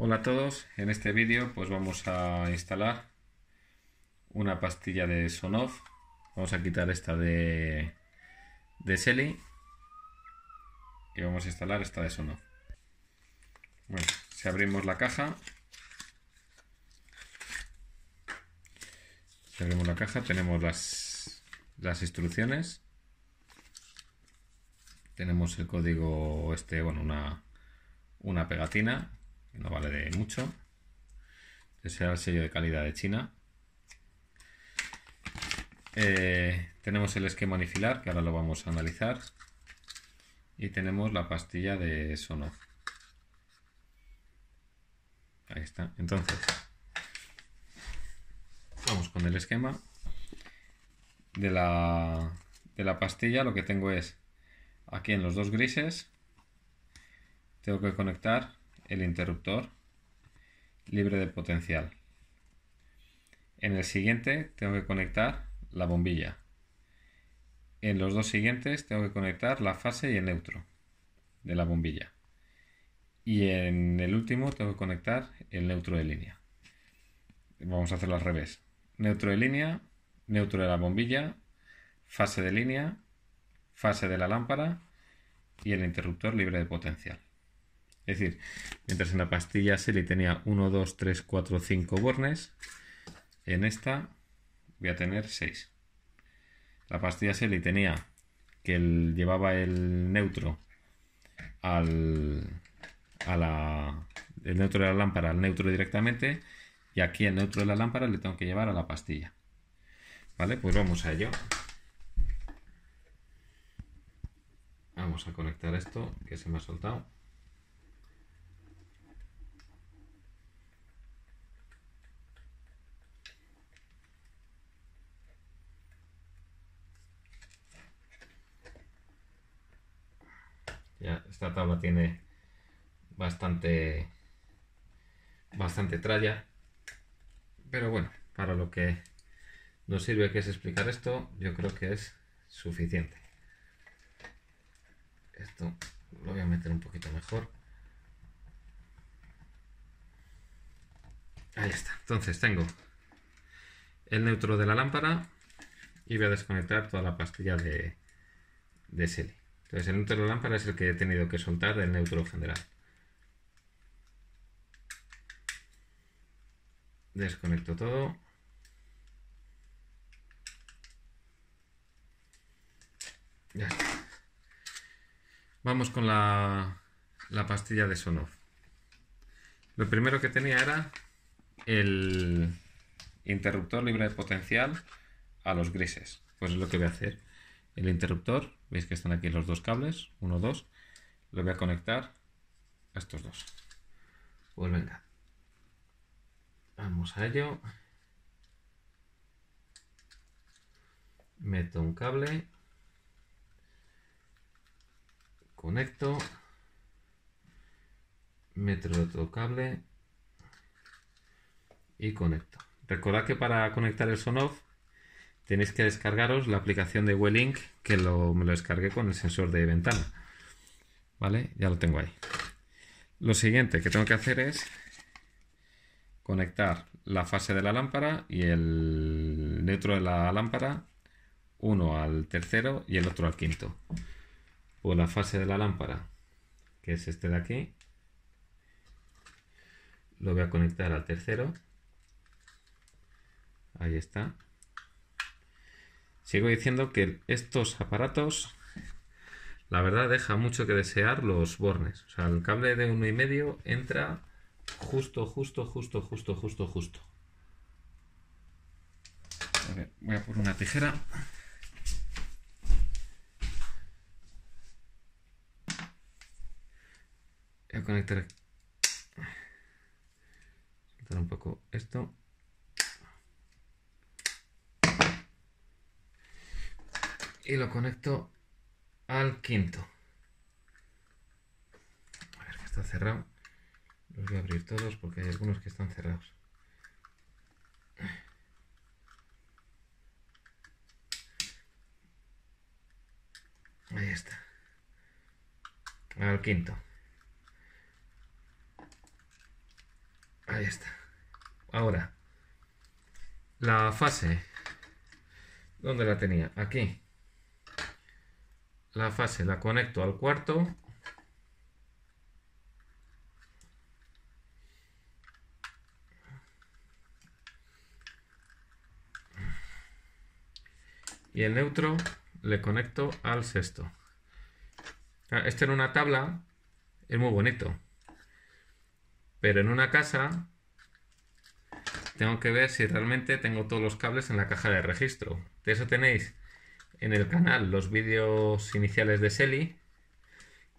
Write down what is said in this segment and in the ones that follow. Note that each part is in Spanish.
Hola a todos, en este vídeo pues vamos a instalar una pastilla de Sonoff vamos a quitar esta de, de Selly y vamos a instalar esta de Sonoff bueno, si abrimos la caja abrimos la caja tenemos las, instrucciones tenemos el código este, bueno, una, una pegatina no vale de mucho. ese es el sello de calidad de China. Eh, tenemos el esquema anifilar, que ahora lo vamos a analizar. Y tenemos la pastilla de Sono. Ahí está. Entonces, vamos con el esquema. De la, de la pastilla lo que tengo es aquí en los dos grises tengo que conectar el interruptor libre de potencial. En el siguiente tengo que conectar la bombilla. En los dos siguientes tengo que conectar la fase y el neutro de la bombilla. Y en el último tengo que conectar el neutro de línea. Vamos a hacerlo al revés. Neutro de línea, neutro de la bombilla, fase de línea, fase de la lámpara y el interruptor libre de potencial. Es decir, mientras en la pastilla Selly tenía 1, 2, 3, 4, 5 bornes, en esta voy a tener 6. La pastilla Selly tenía que llevaba el neutro al, el neutro de la lámpara al neutro directamente y aquí el neutro de la lámpara le tengo que llevar a la pastilla. Vale, pues vamos a ello. Vamos a conectar esto que se me ha soltado. esta tabla tiene bastante, bastante tralla. Pero bueno, para lo que nos sirve que es explicar esto, yo creo que es suficiente. Esto lo voy a meter un poquito mejor. Ahí está. Entonces tengo el neutro de la lámpara y voy a desconectar toda la pastilla de, de entonces el neutro de la lámpara es el que he tenido que soltar del neutro general. Desconecto todo. Vamos con la, la pastilla de Sonoff. Lo primero que tenía era el interruptor libre de potencial a los grises. Pues es lo que voy a hacer. El interruptor Veis que están aquí los dos cables, uno, dos. Lo voy a conectar a estos dos. Pues venga. Vamos a ello. Meto un cable. Conecto. Meto otro cable. Y conecto. Recordad que para conectar el Sonoff tenéis que descargaros la aplicación de Wellink que me lo descargué con el sensor de ventana. ¿Vale? Ya lo tengo ahí. Lo siguiente que tengo que hacer es conectar la fase de la lámpara y el neutro de la lámpara, uno al tercero y el otro al quinto. Pues la fase de la lámpara, que es este de aquí, lo voy a conectar al tercero. Ahí está. Sigo diciendo que estos aparatos, la verdad, deja mucho que desear los bornes. O sea, el cable de uno y medio entra justo, justo, justo, justo, justo, justo. A ver, voy a por una tijera. Voy a conectar. Soltar un poco esto. y lo conecto al quinto. A ver que está cerrado. Los voy a abrir todos porque hay algunos que están cerrados. Ahí está. Al quinto. Ahí está. Ahora, la fase. ¿Dónde la tenía? Aquí la fase la conecto al cuarto y el neutro le conecto al sexto. Ah, este en una tabla es muy bonito, pero en una casa tengo que ver si realmente tengo todos los cables en la caja de registro. De eso tenéis en el canal los vídeos iniciales de Selly,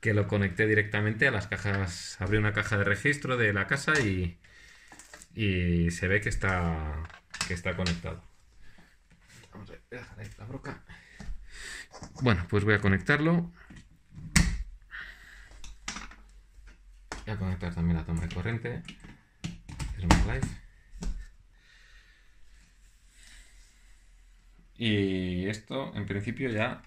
que lo conecté directamente a las cajas. Abrí una caja de registro de la casa y, y se ve que está, que está conectado. Bueno, pues voy a conectarlo. Voy a conectar también la toma de corriente. Y esto, en principio, ya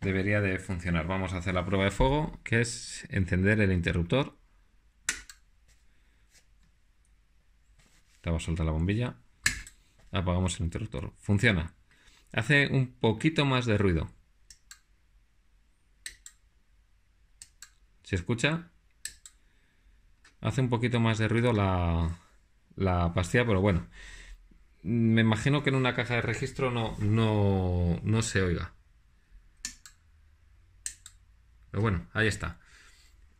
debería de funcionar. Vamos a hacer la prueba de fuego, que es encender el interruptor. a soltar la bombilla. Apagamos el interruptor. Funciona. Hace un poquito más de ruido. ¿Se escucha? Hace un poquito más de ruido la, la pastilla, pero bueno me imagino que en una caja de registro no, se oiga. Pero bueno, ahí está.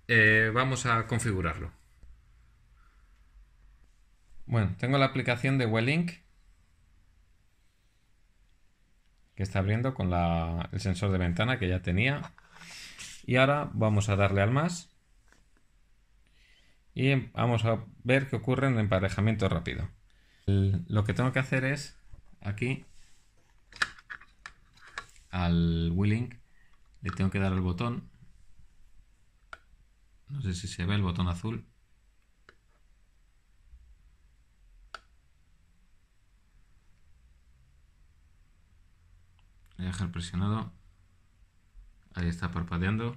Eh, vamos a configurarlo. Bueno, tengo la aplicación de Wellink que está abriendo con el sensor de ventana que ya tenía. Y ahora vamos a darle al más y vamos a ver qué ocurre en el emparejamiento rápido lo que tengo que hacer es aquí al Willing le tengo que dar el botón. No sé si se ve el botón azul. Voy a dejar presionado. Ahí está parpadeando.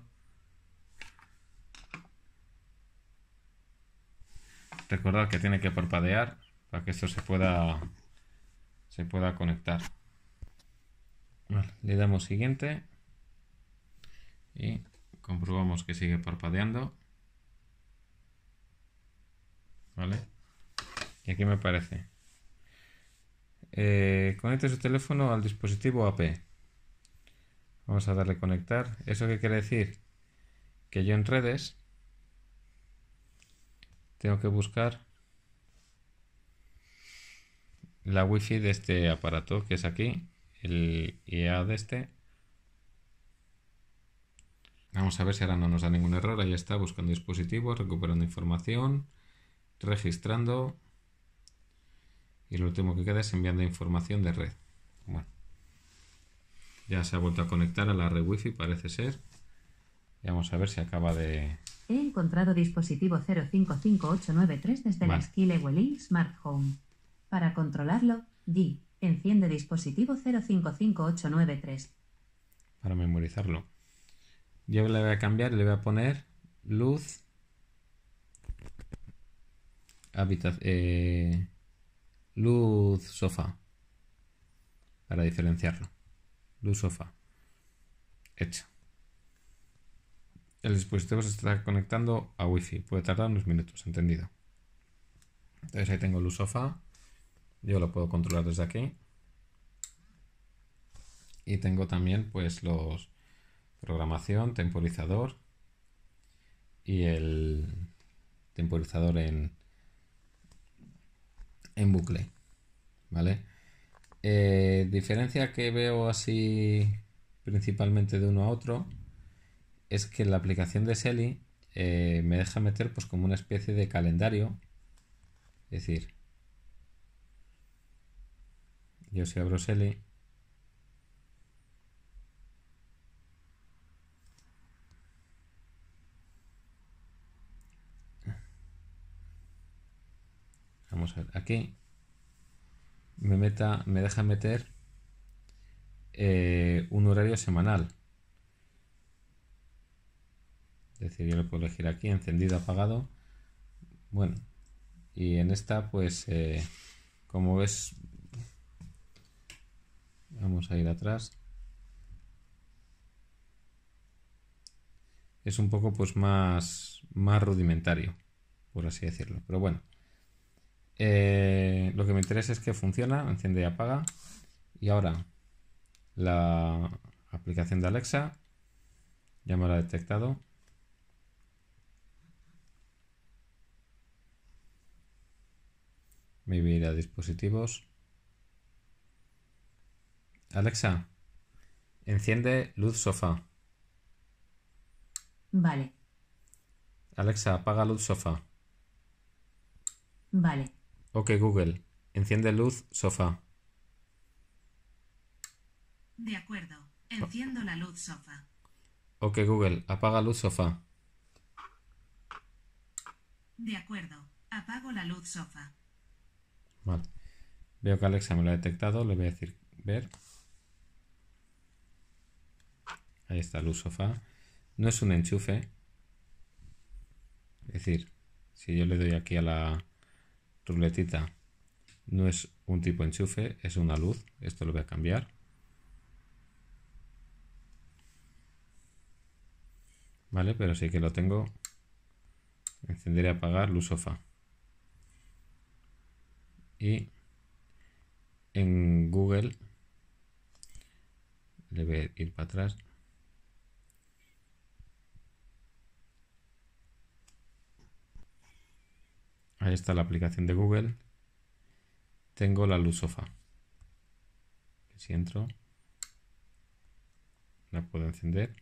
Recordad que tiene que parpadear para que esto se pueda se pueda conectar. le damos siguiente y comprobamos que sigue parpadeando. ¿Vale? ¿Y aquí me parece? Eh, conecte su teléfono al dispositivo AP. Vamos a darle conectar. ¿Eso qué quiere decir? Que yo en redes tengo que buscar la Wi-Fi de este aparato que es aquí, el IA de este. Vamos a ver si ahora no nos da ningún error. Ahí está, buscando dispositivos, recuperando información, registrando. Y lo último que queda es enviando información de red. Bueno, ya se ha vuelto a conectar a la red wifi, parece ser. Y vamos a ver si acaba de. He encontrado dispositivo 055893 desde la la Smart Home. Para controlarlo, di, enciende dispositivo 055893. Para memorizarlo. Yo le voy a cambiar, le voy a poner luz, eh, luz sofá. Para diferenciarlo. Luz sofá. Hecha. El dispositivo se está conectando a Wi-Fi. Puede tardar unos minutos, entendido. Entonces ahí tengo luz sofá. Yo lo puedo controlar desde aquí. Y tengo también pues los programación, temporizador y el temporizador en, en bucle. ¿Vale? Eh, diferencia que veo así principalmente de uno a otro es que la aplicación de Selly eh, me deja meter pues como una especie de calendario. Es decir, yo si abro Sele vamos a ver aquí me meta me deja meter eh, un horario semanal es decir yo lo puedo elegir aquí encendido apagado bueno y en esta pues eh, como ves Vamos a ir atrás. Es un poco pues más, más rudimentario, por así decirlo. Pero bueno, eh, lo que me interesa es que funciona, enciende y apaga. Y ahora la aplicación de Alexa ya me la ha detectado. Me voy a dispositivos. Alexa, enciende luz sofá. Vale. Alexa, apaga luz sofá. Vale. Ok, Google, enciende luz sofá. De acuerdo, enciendo la luz sofá. Ok, Google, apaga luz sofá. De acuerdo, apago la luz sofá. Vale. Veo que Alexa me lo ha detectado, le voy a decir ver. Ahí está luz sofá. No es un enchufe. Es decir, si yo le doy aquí a la ruletita, no es un tipo enchufe, es una luz. Esto lo voy a cambiar. Vale, pero sí que lo tengo. Encender y apagar luz sofá. Y en Google le voy a ir para atrás. Ahí está la aplicación de Google. Tengo la luz sofá. Si entro, la puedo encender.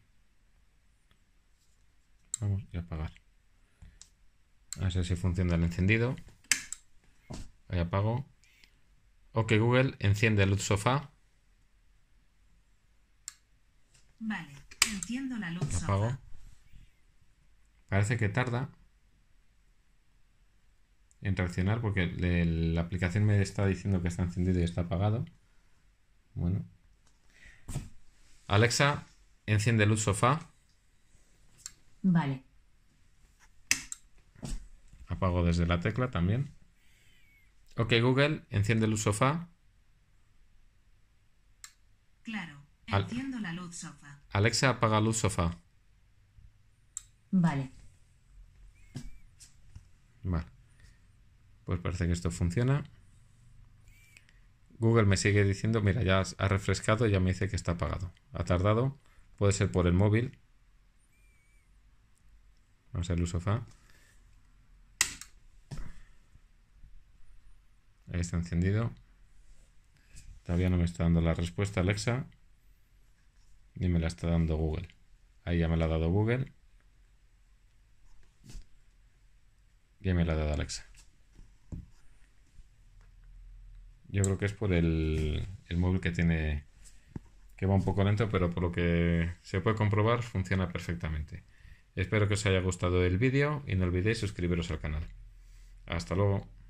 Vamos y apagar. A ver si funciona el encendido. Ahí apago. Ok, Google, enciende luz sofá. Vale, enciendo la luz apago. sofá. Parece que tarda, en reaccionar porque la aplicación me está diciendo que está encendido y está apagado. Bueno. Alexa, enciende luz sofá. Vale. Apago desde la tecla también. Ok, Google, enciende luz sofá. Claro, enciendo la luz sofá. Alexa, apaga luz sofá. Vale. Vale. Pues parece que esto funciona. Google me sigue diciendo, mira, ya ha refrescado y ya me dice que está apagado. Ha tardado, puede ser por el móvil. Vamos a sofá. Ahí está encendido. Todavía no me está dando la respuesta Alexa. Ni me la está dando Google. Ahí ya me la ha dado Google. Y me la ha dado Alexa. Yo creo que es por el, el móvil que tiene, que va un poco lento, pero por lo que se puede comprobar funciona perfectamente. Espero que os haya gustado el vídeo y no olvidéis suscribiros al canal. Hasta luego.